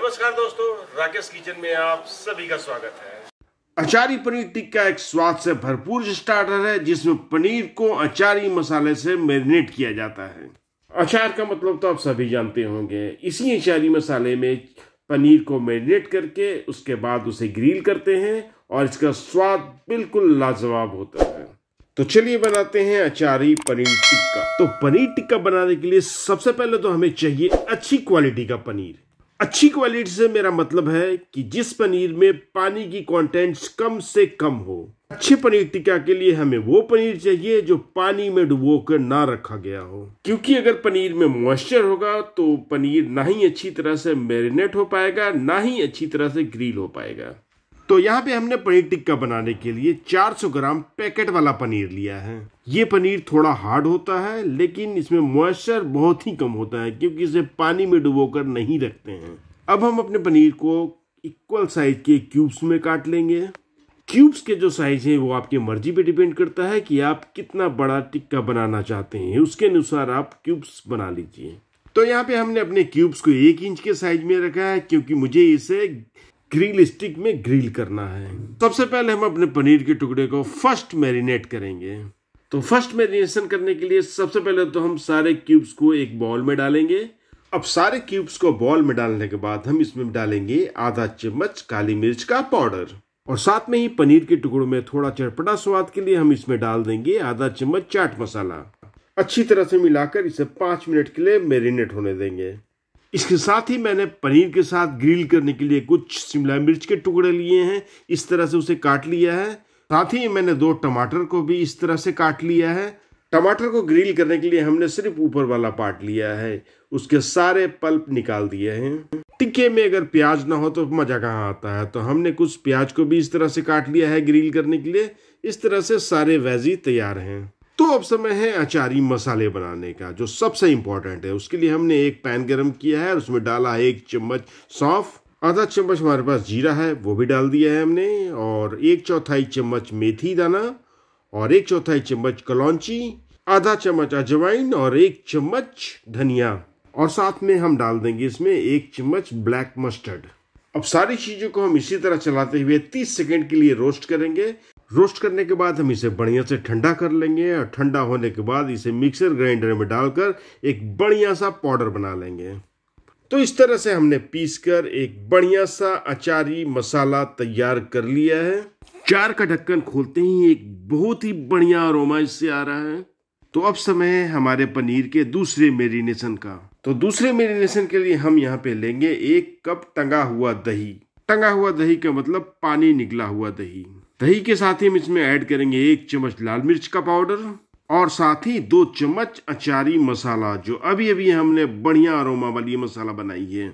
नमस्कार दोस्तों राकेश किचन में आप सभी का स्वागत है अचारी पनीर टिक्का एक स्वाद से भरपूर स्टार्टर है जिसमें पनीर को अचारी मसाले से मैरिनेट किया जाता है अचार का मतलब तो आप सभी जानते होंगे इसी अचारी मसाले में पनीर को मैरिनेट करके उसके बाद उसे ग्रिल करते हैं और इसका स्वाद बिल्कुल लाजवाब होता है तो चलिए बनाते हैं अचारी पनीर टिक्का तो पनीर टिक्का बनाने के लिए सबसे पहले तो हमें चाहिए अच्छी क्वालिटी का पनीर अच्छी क्वालिटी से मेरा मतलब है कि जिस पनीर में पानी की कंटेंट्स कम से कम हो अच्छे पनीर टिक्का के लिए हमें वो पनीर चाहिए जो पानी में डुबो कर ना रखा गया हो क्योंकि अगर पनीर में मॉइस्चर होगा तो पनीर ना ही अच्छी तरह से मैरिनेट हो पाएगा ना ही अच्छी तरह से ग्रिल हो पाएगा तो यहाँ पे हमने पनीर टिक्का बनाने के लिए 400 ग्राम पैकेट वाला पनीर लिया है ये पनीर थोड़ा हार्ड होता है लेकिन इसमें मॉइस्चर बहुत ही कम होता है क्योंकि इसे पानी में डुबोकर नहीं रखते हैं अब हम अपने पनीर को इक्वल साइज के क्यूब्स में काट लेंगे क्यूब्स के जो साइज है वो आपकी मर्जी पे डिपेंड करता है कि आप कितना बड़ा टिक्का बनाना चाहते हैं उसके अनुसार आप क्यूब्स बना लीजिए तो यहाँ पे हमने अपने क्यूब्स को एक इंच के साइज में रखा है क्योंकि मुझे इसे ग्रिल स्टिक में ग्रिल करना है सबसे पहले हम अपने पनीर के टुकड़े को फर्स्ट मैरिनेट करेंगे तो फर्स्ट मैरिनेशन करने के लिए सबसे पहले तो हम सारे क्यूब्स को एक बॉल में डालेंगे अब सारे क्यूब्स को बॉल में डालने के बाद हम इसमें डालेंगे आधा चम्मच काली मिर्च का पाउडर और साथ में ही पनीर के टुकड़ों में थोड़ा चटपटा स्वाद के लिए हम इसमें डाल देंगे आधा चम्मच चाट मसाला अच्छी तरह से मिलाकर इसे पांच मिनट के लिए मैरिनेट होने देंगे इसके साथ ही मैंने पनीर के साथ ग्रिल करने के लिए कुछ शिमला मिर्च के टुकड़े लिए हैं इस तरह से उसे काट लिया है साथ ही मैंने दो टमाटर को भी इस तरह से काट लिया है टमाटर को ग्रिल करने के लिए हमने सिर्फ ऊपर वाला पार्ट लिया है उसके सारे पल्प निकाल दिए हैं टिक्के में अगर प्याज ना हो तो मज़ा कहाँ आता है तो हमने कुछ प्याज को भी इस तरह से काट लिया है ग्रिल करने के लिए इस तरह से सारे वेजी तैयार हैं दोस्तों अब समय है अचारी मसाले बनाने का जो सबसे इम्पॉर्टेंट है उसके लिए हमने एक पैन गरम किया है और उसमें डाला है एक चम्मच सौंफ आधा चम्मच हमारे पास जीरा है वो भी डाल दिया है हमने और एक चौथाई चम्मच मेथी दाना और एक चौथाई चम्मच कलौची आधा चम्मच अजवाइन और एक चम्मच धनिया और साथ में हम डाल देंगे इसमें एक चम्मच ब्लैक मस्टर्ड अब सारी चीज़ों को हम इसी तरह चलाते हुए 30 सेकंड के लिए रोस्ट करेंगे रोस्ट करने के बाद हम इसे बढ़िया से ठंडा कर लेंगे और ठंडा होने के बाद इसे मिक्सर ग्राइंडर में डालकर एक बढ़िया सा पाउडर बना लेंगे तो इस तरह से हमने पीसकर एक बढ़िया सा अचारी मसाला तैयार कर लिया है चार का ढक्कन खोलते ही एक बहुत ही बढ़िया अरोमा इससे आ रहा है तो अब समय है हमारे पनीर के दूसरे मेरीनेशन का तो दूसरे मेरीनेशन के लिए हम यहाँ पे लेंगे एक कप टंगा हुआ दही टंगा हुआ दही का मतलब पानी निकला हुआ दही दही के साथ ही हम इसमें ऐड करेंगे एक चम्मच लाल मिर्च का पाउडर और साथ ही दो चम्मच अचारी मसाला जो अभी अभी हमने बढ़िया अरोमा वाली मसाला बनाई है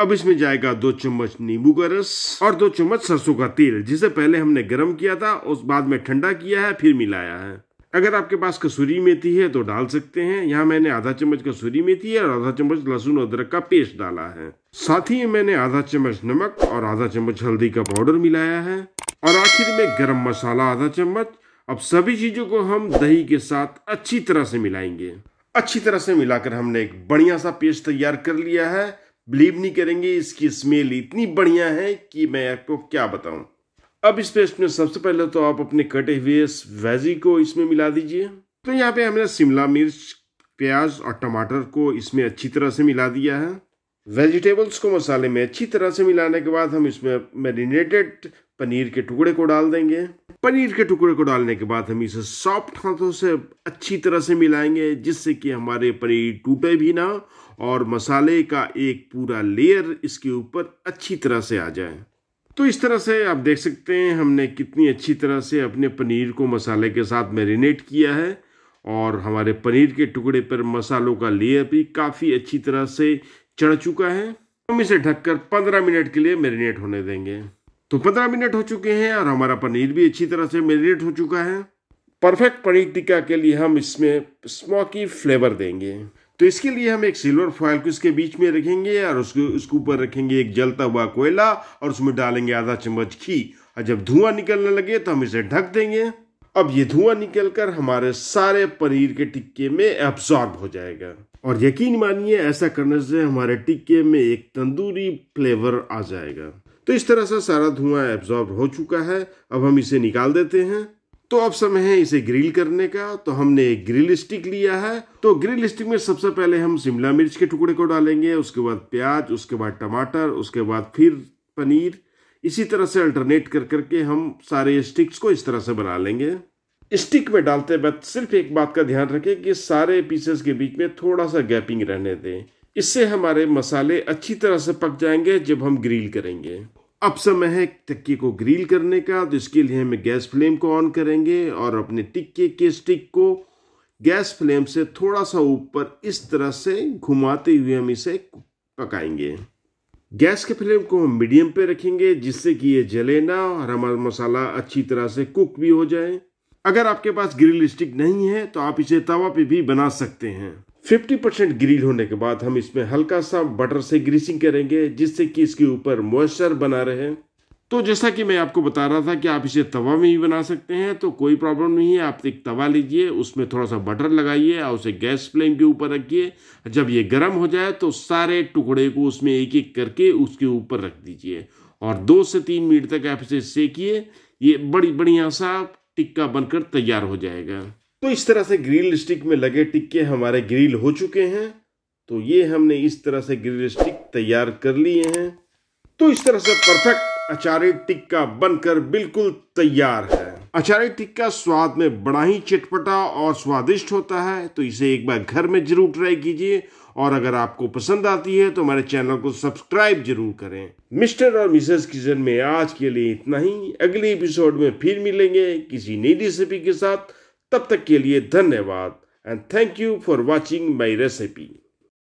अब इसमें जाएगा दो चम्मच नींबू का रस और दो चम्मच सरसों का तेल जिसे पहले हमने गर्म किया था उस बाद में ठंडा किया है फिर मिलाया है अगर आपके पास कसूरी मेथी है तो डाल सकते हैं यहाँ मैंने आधा चम्मच कसूरी मेथी है और आधा चम्मच लहसुन अदरक का पेस्ट डाला है साथ ही मैंने आधा चम्मच नमक और आधा चम्मच हल्दी का पाउडर मिलाया है और आखिर में गरम मसाला आधा चम्मच अब सभी चीज़ों को हम दही के साथ अच्छी तरह से मिलाएंगे अच्छी तरह से मिलाकर हमने एक बढ़िया सा पेस्ट तैयार कर लिया है बिलीव नहीं करेंगे इसकी स्मेल इतनी बढ़िया है कि मैं आपको क्या बताऊं अब इस पेस्ट में सबसे पहले तो आप अपने कटे हुए वेजी को इसमें मिला दीजिए तो यहाँ पे हमने शिमला मिर्च प्याज और टमाटर को इसमें अच्छी तरह से मिला दिया है वेजिटेबल्स को मसाले में अच्छी तरह से मिलाने के बाद हम इसमें मैरिनेटेड पनीर के टुकड़े को डाल देंगे पनीर के टुकड़े को डालने के बाद हम इसे सॉफ्ट हाथों से अच्छी तरह से मिलाएंगे जिससे कि हमारे पनीर टूटे भी ना और मसाले का एक पूरा लेयर इसके ऊपर अच्छी तरह से आ जाए तो इस तरह से आप देख सकते हैं हमने कितनी अच्छी तरह से अपने पनीर को मसाले के साथ मैरिनेट किया है और हमारे पनीर के टुकड़े पर मसालों का लेयर भी काफ़ी अच्छी तरह से चढ़ चुका है हम इसे ढककर पंद्रह मिनट के लिए मेरीनेट होने देंगे तो पंद्रह मिनट हो चुके हैं और हमारा पनीर भी अच्छी तरह से मेरीनेट हो चुका है परफेक्ट पनीर टिक्का के लिए हम इसमें स्मोकी फ्लेवर देंगे तो इसके लिए हम एक सिल्वर फॉयल को इसके बीच में रखेंगे और उसके उसके ऊपर रखेंगे एक जलता हुआ कोयला और उसमें डालेंगे आधा चम्मच घी और जब धुआं निकलने लगे तो हम इसे ढक देंगे अब ये धुआं निकलकर हमारे सारे पनीर के टिक्के में एब्जॉर्ब हो जाएगा और यकीन मानिए ऐसा करने से हमारे टिक्के में एक तंदूरी फ्लेवर आ जाएगा तो इस तरह से सारा धुआं एब्जॉर्ब हो चुका है अब हम इसे निकाल देते हैं तो अब समय है इसे ग्रिल करने का तो हमने एक ग्रिल स्टिक लिया है तो ग्रिल स्टिक में सबसे पहले हम शिमला मिर्च के टुकड़े को डालेंगे उसके बाद प्याज उसके बाद टमाटर उसके बाद फिर पनीर इसी तरह से अल्टरनेट कर करके हम सारे स्टिक्स को इस तरह से बना लेंगे स्टिक में डालते वक्त सिर्फ एक बात का ध्यान रखें कि सारे पीसेस के बीच में थोड़ा सा गैपिंग रहने दें इससे हमारे मसाले अच्छी तरह से पक जाएंगे जब हम ग्रिल करेंगे अब समय है टिक्की को ग्रिल करने का तो इसके लिए हमें गैस फ्लेम को ऑन करेंगे और अपने टिक्के के स्टिक को गैस फ्लेम से थोड़ा सा ऊपर इस तरह से घुमाते हुए हम इसे पकाएंगे गैस के फ्लेम को हम मीडियम पे रखेंगे जिससे कि ये जले ना और हमारा मसाला अच्छी तरह से कुक भी हो जाए अगर आपके पास ग्रिल स्टिक नहीं है तो आप इसे तवा पे भी बना सकते हैं 50 परसेंट ग्रिल होने के बाद हम इसमें हल्का सा बटर से ग्रीसिंग करेंगे जिससे कि इसके ऊपर मॉइस्चर बना रहे तो जैसा कि मैं आपको बता रहा था कि आप इसे तवा में ही बना सकते हैं तो कोई प्रॉब्लम नहीं है आप एक तवा लीजिए उसमें थोड़ा सा बटर लगाइए और उसे गैस फ्लेम के ऊपर रखिए जब ये गर्म हो जाए तो सारे टुकड़े को उसमें एक एक करके उसके ऊपर रख दीजिए और दो से तीन मिनट तक आप इसे सेकिए ये बड़ी बढ़िया सा टिक्का बनकर तैयार हो जाएगा तो इस तरह से ग्रिल स्टिक में लगे टिक्के हमारे ग्रिल हो चुके हैं तो ये हमने इस तरह से ग्रिल स्टिक तैयार कर लिए हैं तो इस तरह से परफेक्ट अचारी टिक्का बनकर बिल्कुल तैयार है अचारी टिक्का स्वाद में बड़ा ही चटपटा और स्वादिष्ट होता है तो इसे एक बार घर में ज़रूर ट्राई कीजिए और अगर आपको पसंद आती है तो हमारे चैनल को सब्सक्राइब जरूर करें मिस्टर और मिसेस किचन में आज के लिए इतना ही अगले एपिसोड में फिर मिलेंगे किसी नई रेसिपी के साथ तब तक के लिए धन्यवाद and thank you for watching my recipe